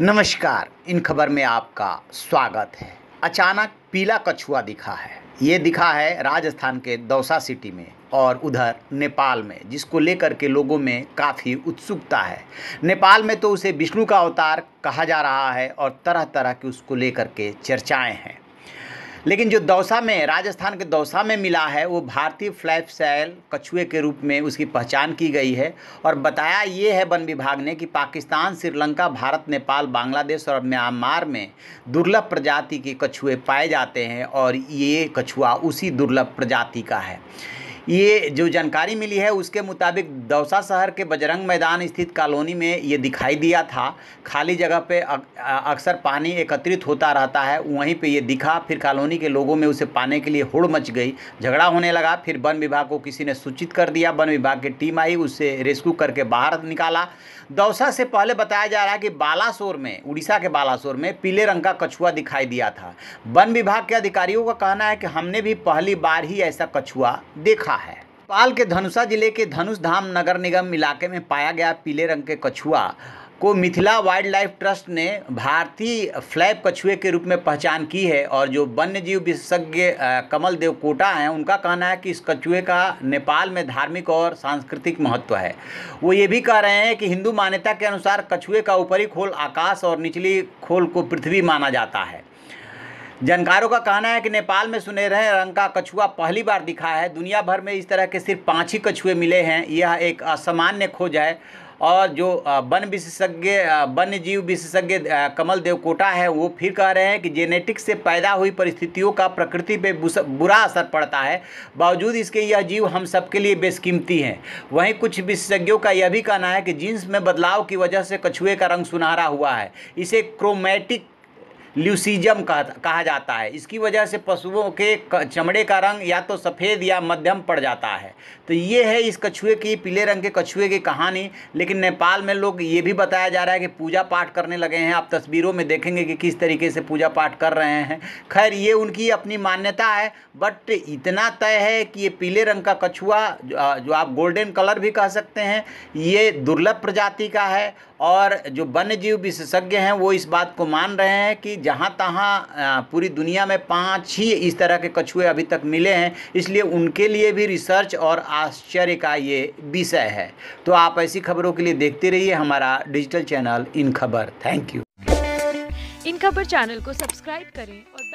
नमस्कार इन खबर में आपका स्वागत है अचानक पीला कछुआ दिखा है ये दिखा है राजस्थान के दौसा सिटी में और उधर नेपाल में जिसको लेकर के लोगों में काफ़ी उत्सुकता है नेपाल में तो उसे विष्णु का अवतार कहा जा रहा है और तरह तरह की उसको लेकर के चर्चाएं हैं लेकिन जो दौसा में राजस्थान के दौसा में मिला है वो भारतीय फ्लैप सेल कछुए के रूप में उसकी पहचान की गई है और बताया ये है वन विभाग ने कि पाकिस्तान श्रीलंका भारत नेपाल बांग्लादेश और म्यांमार में दुर्लभ प्रजाति के कछुए पाए जाते हैं और ये कछुआ उसी दुर्लभ प्रजाति का है ये जो जानकारी मिली है उसके मुताबिक दौसा शहर के बजरंग मैदान स्थित कॉलोनी में ये दिखाई दिया था खाली जगह पे अक्सर पानी एकत्रित होता रहता है वहीं पे ये दिखा फिर कॉलोनी के लोगों में उसे पाने के लिए होड़ मच गई झगड़ा होने लगा फिर वन विभाग को किसी ने सूचित कर दिया वन विभाग की टीम आई उससे रेस्क्यू करके बाहर निकाला दौसा से पहले बताया जा रहा है कि बालासोर में उड़ीसा के बालासोर में पीले रंग का कछुआ दिखाई दिया था वन विभाग के अधिकारियों का कहना है कि हमने भी पहली बार ही ऐसा कछुआ देखा है नेपाल के धनुषा जिले के धनुष धाम नगर निगम इलाके में पाया गया पीले रंग के कछुआ को मिथिला वाइल्ड लाइफ ट्रस्ट ने भारतीय फ्लैप कछुए के रूप में पहचान की है और जो वन्य जीव विशेषज्ञ कमल देव कोटा हैं उनका कहना है कि इस कछुए का नेपाल में धार्मिक और सांस्कृतिक महत्व है वो ये भी कह रहे हैं कि हिंदू मान्यता के अनुसार कछुए का ऊपरी खोल आकाश और निचली खोल को पृथ्वी माना जाता है जानकारों का कहना है कि नेपाल में सुने रहे रंग का कछुआ पहली बार दिखा है दुनिया भर में इस तरह के सिर्फ पाँच ही कछुए मिले हैं यह एक असामान्य खोज है और जो वन विशेषज्ञ वन्य जीव विशेषज्ञ कमल देव कोटा है वो फिर कह रहे हैं कि जेनेटिक्स से पैदा हुई परिस्थितियों का प्रकृति पे बुरा असर पड़ता है बावजूद इसके यह जीव हम सबके लिए बेशकीमती हैं वहीं कुछ विशेषज्ञों का यह भी कहना है कि जीन्स में बदलाव की वजह से कछुए का रंग सुनहरा हुआ है इसे क्रोमैटिक ल्यूसीजम कहा कहा जाता है इसकी वजह से पशुओं के चमड़े का रंग या तो सफ़ेद या मध्यम पड़ जाता है तो ये है इस कछुए की पीले रंग के कछुए की कहानी लेकिन नेपाल में लोग ये भी बताया जा रहा है कि पूजा पाठ करने लगे हैं आप तस्वीरों में देखेंगे कि किस तरीके से पूजा पाठ कर रहे हैं खैर ये उनकी अपनी मान्यता है बट इतना तय है कि ये पीले रंग का कछुआ जो आप गोल्डन कलर भी कह सकते हैं ये दुर्लभ प्रजाति का है और जो वन्य जीव विशेषज्ञ हैं वो इस बात को मान रहे हैं कि जहाँ तहाँ पूरी दुनिया में पाँच ही इस तरह के कछुए अभी तक मिले हैं इसलिए उनके लिए भी रिसर्च और आश्चर्य का ये विषय है तो आप ऐसी खबरों के लिए देखते रहिए हमारा डिजिटल चैनल इन खबर थैंक यू इन खबर चैनल को सब्सक्राइब करें और